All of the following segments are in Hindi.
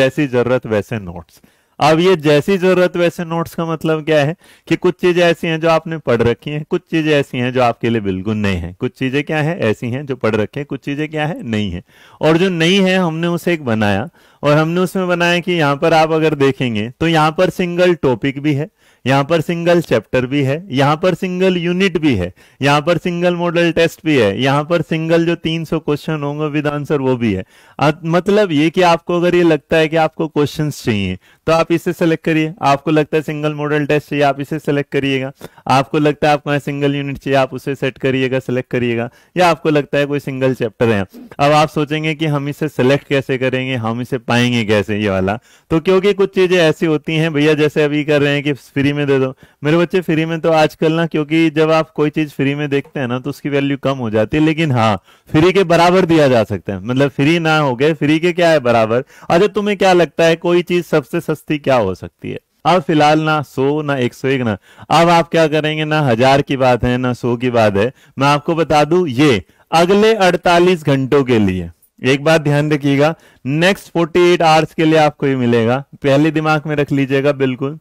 जैसी जरूरत वैसे नोट्स अब ये जैसी जरूरत वैसे नोट्स का मतलब क्या है कि कुछ चीजें ऐसी हैं जो आपने पढ़ रखी हैं कुछ चीजें ऐसी हैं जो आपके लिए बिल्कुल नहीं है कुछ चीजें क्या है ऐसी हैं जो पढ़ रखी हैं कुछ चीजें क्या है नहीं है और जो नहीं है हमने उसे एक बनाया और हमने उसमें बनाया कि यहाँ पर आप अगर देखेंगे तो यहाँ पर सिंगल टॉपिक भी है यहाँ पर सिंगल चैप्टर भी है यहाँ पर सिंगल यूनिट भी है यहाँ पर सिंगल मॉडल टेस्ट भी है यहाँ पर सिंगल जो 300 क्वेश्चन होंगे विद आंसर वो भी है मतलब ये कि आपको अगर ये लगता है कि आपको क्वेश्चन चाहिए तो आप इसे सेलेक्ट करिए आपको लगता है सिंगल मॉडल टेस्ट चाहिए आप इसे सेलेक्ट करिएगा आपको लगता है आपको यहाँ सिंगल यूनिट चाहिए आप उसे सेट करिएगा सेलेक्ट करिएगा या आपको लगता है कोई सिंगल चैप्टर है अब आप सोचेंगे कि हम इसे सेलेक्ट कैसे करेंगे हम इसे पाएंगे कैसे ये वाला तो क्योंकि कुछ चीजें ऐसी होती हैं भैया जैसे अभी कर रहे हैं कि फ्री में दे दो मेरे बच्चे फ्री में तो आजकल ना क्योंकि जब आप कोई चीज फ्री में देखते हैं ना तो उसकी वैल्यू कम हो जाती है लेकिन हाँ फ्री के बराबर दिया जा सकता है मतलब फ्री ना हो गए फ्री के क्या है बराबर अच्छा तुम्हें क्या लगता है कोई चीज सबसे सस्ती क्या हो सकती है अब फिलहाल ना सो ना एक सौ एक ना अब आप क्या करेंगे ना हजार की बात है ना सो की बात है मैं आपको बता दू ये अगले 48 घंटों के लिए एक बात ध्यान रखिएगा नेक्स्ट 48 आवर्स के लिए आपको ये मिलेगा पहले दिमाग में रख लीजिएगा बिल्कुल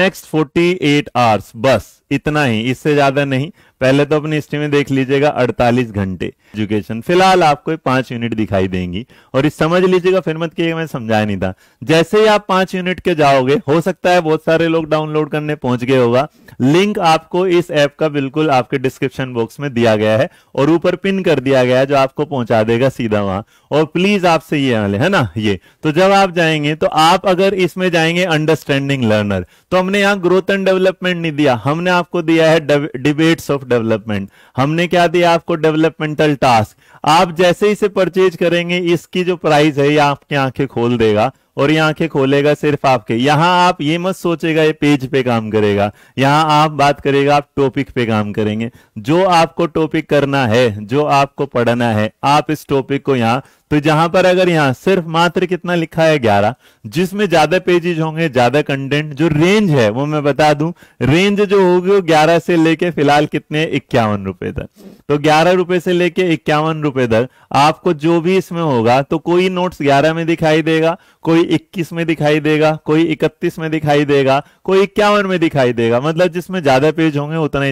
नेक्स्ट 48 आवर्स बस इतना ही इससे ज्यादा नहीं पहले तो अपनी हिस्ट्री में देख लीजिएगा 48 घंटे एजुकेशन फिलहाल आपको पांच यूनिट दिखाई देंगी और इस समझ लीजिएगा फिर मत किए मैं समझाया नहीं था जैसे ही आप पांच यूनिट के जाओगे हो सकता है बहुत सारे लोग डाउनलोड करने पहुंच गए होगा लिंक आपको इस ऐप का बिल्कुल आपके डिस्क्रिप्शन बॉक्स में दिया गया है और ऊपर पिन कर दिया गया है जो आपको पहुंचा देगा सीधा वहां और प्लीज आपसे ये हाल है ना ये तो जब आप जाएंगे तो आप अगर इसमें जाएंगे अंडरस्टैंडिंग लर्नर तो हमने यहाँ ग्रोथ एंड डेवलपमेंट नहीं दिया हमने आपको दिया है डिबेट्स ऑफ डेवलपमेंट हमने क्या दिया आपको डेवलपमेंटल टास्क आप जैसे ही से परचेज करेंगे इसकी जो प्राइस है ये आपकी आंखें खोल देगा और ये आंखें खोलेगा सिर्फ आपके यहाँ आप ये मत सोचेगा ये पेज पे काम करेगा यहाँ आप बात करेगा आप टॉपिक पे काम करेंगे जो आपको टॉपिक करना है जो आपको पढ़ना है आप इस टॉपिक को यहाँ तो जहां पर अगर यहां सिर्फ मात्र कितना लिखा है ग्यारह जिसमें ज्यादा पेजेज होंगे ज्यादा कंटेंट जो रेंज है वो मैं बता दूं रेंज जो होगी वो ग्यारह से लेके फिलहाल कितने इक्यावन रुपए तक तो ग्यारह रुपए से लेके इक्यावन रुपए तक आपको जो भी इसमें होगा तो कोई नोट्स ग्यारह में दिखाई देगा कोई इक्कीस में दिखाई देगा कोई इकतीस में दिखाई देगा कोई इक्यावन में दिखाई देगा मतलब जिसमें ज्यादा पेज होंगे उतना